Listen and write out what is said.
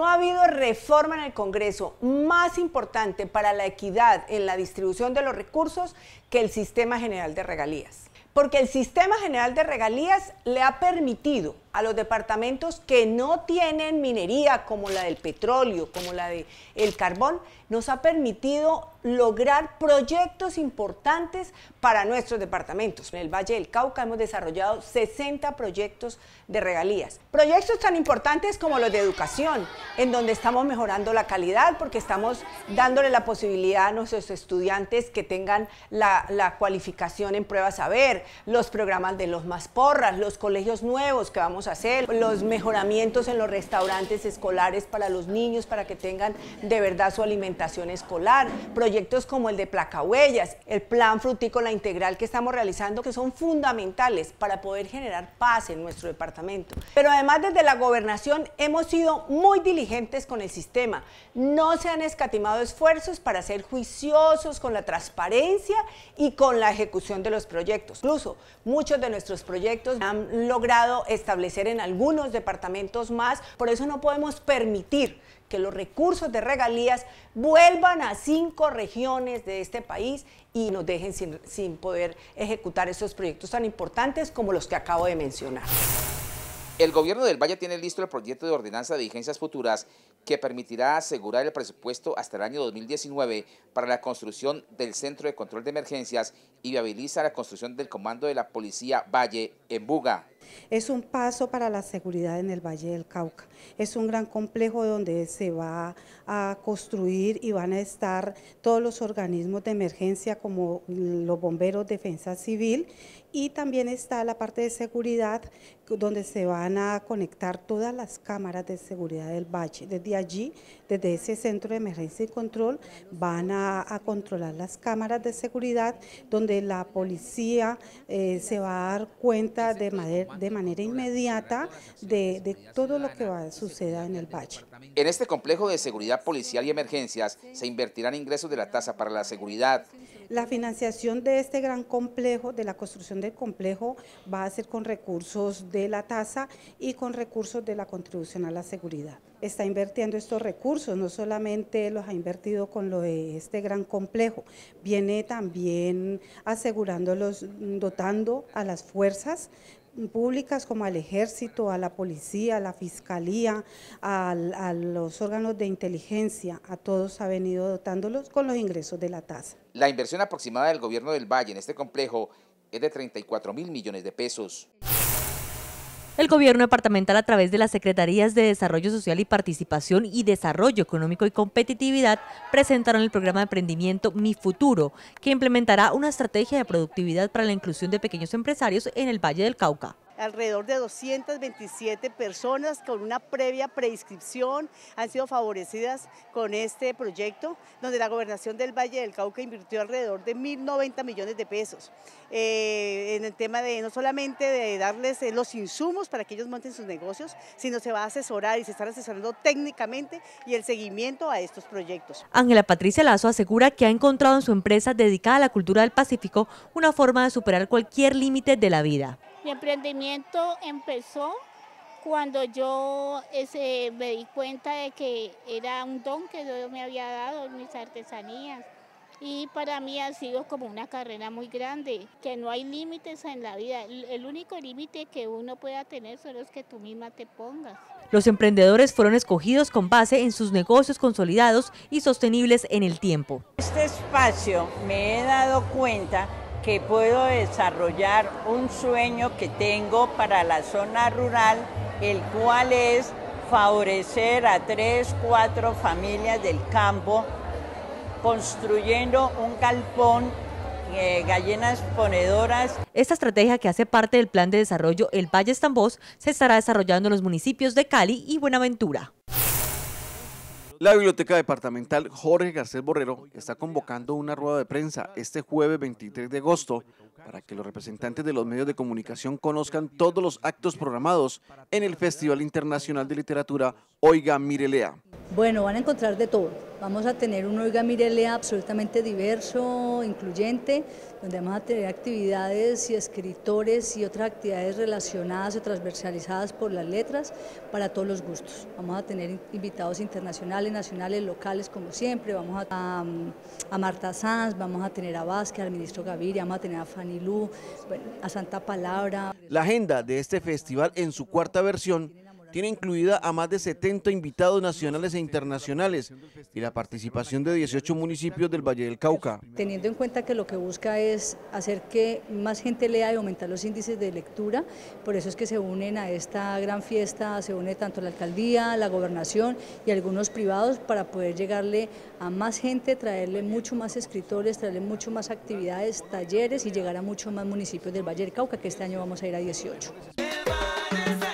No ha habido reforma en el Congreso más importante para la equidad en la distribución de los recursos que el Sistema General de Regalías. Porque el Sistema General de Regalías le ha permitido a los departamentos que no tienen minería como la del petróleo, como la del carbón, nos ha permitido lograr proyectos importantes para nuestros departamentos. En el Valle del Cauca hemos desarrollado 60 proyectos de regalías. Proyectos tan importantes como los de educación, en donde estamos mejorando la calidad porque estamos dándole la posibilidad a nuestros estudiantes que tengan la la, cualificación en pruebas saber, los programas de los más los colegios nuevos que vamos a hacer, los mejoramientos en los restaurantes escolares para los niños para que tengan de verdad su alimentación escolar, proyectos como el de placahuellas, el plan frutícola integral que estamos realizando que son fundamentales para poder generar paz en nuestro departamento. Pero además desde la gobernación hemos sido muy diligentes con el sistema, no se han escatimado esfuerzos para ser juiciosos con la transparencia y con la ejecución de los proyectos. Incluso muchos de nuestros proyectos han logrado establecer en algunos departamentos más, por eso no podemos permitir que los recursos de regalías vuelvan a cinco regiones de este país y nos dejen sin, poder ejecutar esos proyectos tan importantes como los que acabo de mencionar. El gobierno del Valle tiene listo el proyecto de ordenanza de vigencias futuras que permitirá asegurar el presupuesto hasta el año 2019 para la construcción del Centro de Control de Emergencias y viabiliza la construcción del Comando de la Policía Valle en Buga. Es un paso para la seguridad en el Valle del Cauca. Es un gran complejo donde se va a construir y van a estar todos los organismos de emergencia como los bomberos, defensa civil y también está la parte de seguridad donde se van a conectar todas las cámaras de seguridad del valle. Desde allí, desde ese centro de emergencia y control, van a, controlar las cámaras de seguridad donde la policía eh, se va a dar cuenta de, de manera inmediata de, todo lo que suceda en el bache. En este complejo de seguridad policial y emergencias se invertirán ingresos de la tasa para la seguridad. La financiación de este gran complejo, de la construcción del complejo, va a ser con recursos de la tasa y con recursos de la contribución a la seguridad está invirtiendo estos recursos, no solamente los ha invertido con lo de este gran complejo, viene también asegurándolos, mm, dotando a las fuerzas públicas como al ejército, a la policía, a la fiscalía, a, los órganos de inteligencia, a todos ha venido dotándolos con los ingresos de la tasa. La inversión aproximada del gobierno del Valle en este complejo es de 34 mil millones de pesos. El gobierno departamental a través de las Secretarías de Desarrollo Social y Participación y Desarrollo Económico y Competitividad presentaron el programa de emprendimiento Mi Futuro, que implementará una estrategia de productividad para la inclusión de pequeños empresarios en el Valle del Cauca alrededor de 227 personas con una previa preinscripción han sido favorecidas con este proyecto, donde la gobernación del Valle del Cauca invirtió alrededor de 1.090 millones de pesos eh, en el tema de no solamente darles eh, los insumos para que ellos monten sus negocios, sino se va a asesorar y se están asesorando técnicamente y el seguimiento a estos proyectos. Ángela Patricia Lazo asegura que ha encontrado en su empresa dedicada a la cultura del Pacífico una forma de superar cualquier límite de la vida. Mi emprendimiento empezó cuando yo me di cuenta de que era un don que Dios me había dado en mis artesanías. Y para mí ha sido como una carrera muy grande, que no hay límites en la vida. El único límite que uno pueda tener son los que tú misma te pongas. Los emprendedores fueron escogidos con base en sus negocios consolidados y sostenibles en el tiempo. Este espacio me he dado cuenta que puedo desarrollar un sueño que tengo para la zona rural, el cual es favorecer a tres, cuatro familias del campo construyendo un galpón eh, gallinas ponedoras. Esta estrategia que hace parte del plan de desarrollo El Valle Estambos se estará desarrollando en los municipios de Cali y Buenaventura. La Biblioteca Departamental Jorge Garcés Borrero está convocando una rueda de prensa este jueves 23 de agosto para que los representantes de los medios de comunicación conozcan todos los actos programados en el Festival Internacional de Literatura Oiga Mirelea. Bueno, van a encontrar de todo. Vamos a tener un Oiga Mirelea absolutamente diverso, incluyente, donde vamos a tener actividades y escritores y otras actividades relacionadas o transversalizadas por las letras para todos los gustos. Vamos a tener invitados internacionales, nacionales, locales, como siempre. Vamos a, a, Marta Sanz, vamos a tener a Vázquez, al ministro Gaviria, vamos a tener a Fanny a Santa Palabra. La agenda de este festival en su cuarta versión tiene incluida a más de 70 invitados nacionales e internacionales y la participación de 18 municipios del Valle del Cauca. Teniendo en cuenta que lo que busca es hacer que más gente lea y aumentar los índices de lectura, por eso es que se unen a esta gran fiesta, se une tanto la alcaldía, la gobernación y algunos privados para poder llegarle a más gente, traerle mucho más escritores, traerle mucho más actividades, talleres y llegar a muchos más municipios del Valle del Cauca, que este año vamos a ir a 18.